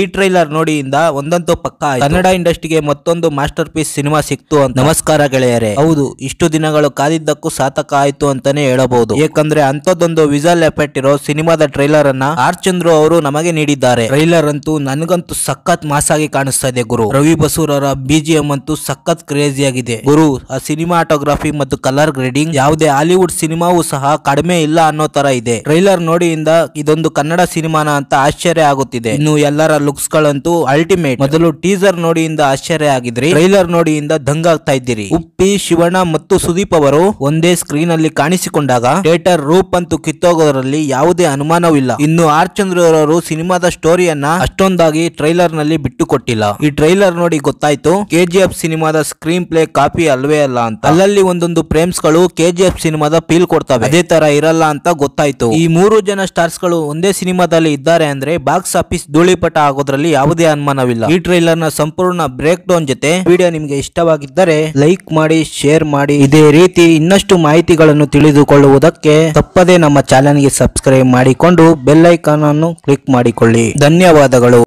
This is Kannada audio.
ಈ ಟ್ರೈಲರ್ ನೋಡಿಯಿಂದ ಒಂದಂತೂ ಪಕ್ಕ ಕನ್ನಡ ಇಂಡಸ್ಟ್ರಿಗೆ ಮತ್ತೊಂದು ಮಾಸ್ಟರ್ ಪೀಸ್ ಸಿನಿಮಾ ಸಿಕ್ತು ಅಂತ ನಮಸ್ಕಾರ ಗೆಳೆಯರೆ ಹೌದು ಇಷ್ಟು ದಿನಗಳು ಕಾದಿದ್ದಕ್ಕೂ ಸಾತಕ ಆಯ್ತು ಅಂತಾನೆ ಹೇಳಬಹುದು ಏಕಂದ್ರೆ ಅಂತದೊಂದು ವಿಜಲ್ ಎಫೆಕ್ಟ್ ಇರೋ ಸಿನಿಮಾದ ಟ್ರೈಲರ್ ಅನ್ನ ಆರ್ ಚಂದ್ರು ಅವರು ನಮಗೆ ನೀಡಿದ್ದಾರೆ ಟ್ರೈಲರ್ ಅಂತೂ ನನಗಂತೂ ಸಖತ್ ಮಾಸಾಗಿ ಕಾಣಿಸ್ತಾ ಇದೆ ಗುರು ರವಿ ಬಸೂರ್ ಅವರ ಬಿಜಿಎಂ ಅಂತೂ ಸಖತ್ ಕ್ರೇಜಿ ಆಗಿದೆ ಗುರು ಆ ಸಿನಿಮಾ ಆಟೋಗ್ರಾಫಿ ಮತ್ತು ಕಲರ್ ಗ್ರೇಡಿಂಗ್ ಯಾವುದೇ ಹಾಲಿವುಡ್ ಸಿನಿಮಾವೂ ಸಹ ಕಡಿಮೆ ಇಲ್ಲ ಅನ್ನೋ ತರ ಇದೆ ಟ್ರೈಲರ್ ನೋಡಿಯಿಂದ ಇದೊಂದು ಕನ್ನಡ ಸಿನಿಮಾನ ಅಂತ ಆಶ್ಚರ್ಯ ಆಗುತ್ತಿದೆ ಇನ್ನು ಎಲ್ಲರ ಲುಕ್ಸ್ ಗಳಂತೂ ಅಲ್ಟಿಮೇಟ್ ಮೊದಲು ಟೀಸರ್ ನೋಡಿಯಿಂದ ಆಶ್ಚರ್ಯ ಆಗಿದ್ರಿ ಟ್ರೈಲರ್ ನೋಡಿಯಿಂದ ದಂಗಾಗ್ತಾ ಇದ್ದೀರಿ ಉಪ್ಪಿ ಶಿವಣ್ಣ ಮತ್ತು ಸುದೀಪ್ ಅವರು ಒಂದೇ ಸ್ಕ್ರೀನ್ ಅಲ್ಲಿ ಕಾಣಿಸಿಕೊಂಡಾಗ ಥಿಯೇಟರ್ ರೂಪ್ ಅಂತೂ ಕಿತ್ತೋಗೋದ್ರಲ್ಲಿ ಯಾವುದೇ ಅನುಮಾನವಿಲ್ಲ ಇನ್ನು ಆರ್ ಚಂದ್ರವರು ಸಿನಿಮಾದ ಸ್ಟೋರಿಯನ್ನ ಅಷ್ಟೊಂದಾಗಿ ಟ್ರೈಲರ್ ನಲ್ಲಿ ಬಿಟ್ಟು ಕೊಟ್ಟಿಲ್ಲ ಈ ಟ್ರೈಲರ್ ನೋಡಿ ಗೊತ್ತಾಯ್ತು ಕೆಜಿಎಫ್ ಸಿನಿಮಾದ ಸ್ಕ್ರೀನ್ ಪ್ಲೇ ಕಾಪಿ ಅಲ್ವೇ ಅಲ್ಲ ಅಂತ ಅಲ್ಲಲ್ಲಿ ಒಂದೊಂದು ಫ್ರೇಮ್ಸ್ ಗಳು ಕೆಜಿಎಫ್ ಸಿನಿಮಾದ ಫೀಲ್ ಕೊಡ್ತವೆ ಅದೇ ತರ ಇರಲ್ಲ ಅಂತ ಗೊತ್ತಾಯ್ತು ಈ ಮೂರು ಜನ ಸ್ಟಾರ್ಸ್ ಗಳು ಒಂದೇ ಸಿನಿಮಾದಲ್ಲಿ ಇದ್ದಾರೆ ಅಂದ್ರೆ ಬಾಕ್ಸ್ ಆಫೀಸ್ ಧೂಳಿಪಟ ಆಗೋದ್ರಲ್ಲಿ ಯಾವುದೇ ಅನುಮಾನವಿಲ್ಲ ಈ ಟ್ರೈಲರ್ ನ ಸಂಪೂರ್ಣ ಬ್ರೇಕ್ ಡೌನ್ ಜೊತೆ ವಿಡಿಯೋ ನಿಮಗೆ ಇಷ್ಟವಾಗಿದ್ದರೆ ಲೈಕ್ ಮಾಡಿ ಶೇರ್ ಮಾಡಿ ಇದೇ ರೀತಿ ಇನ್ನಷ್ಟು ಮಾಹಿತಿಗಳನ್ನು ತಿಳಿದುಕೊಳ್ಳುವುದಕ್ಕೆ ತಪ್ಪದೇ ನಮ್ಮ ಚಾನೆಲ್ಗೆ ಸಬ್ಸ್ಕ್ರೈಬ್ ಮಾಡಿಕೊಂಡು ಬೆಲ್ ಐಕಾನ್ ಅನ್ನು ಕ್ಲಿಕ್ ಮಾಡಿಕೊಳ್ಳಿ ಧನ್ಯವಾದಗಳು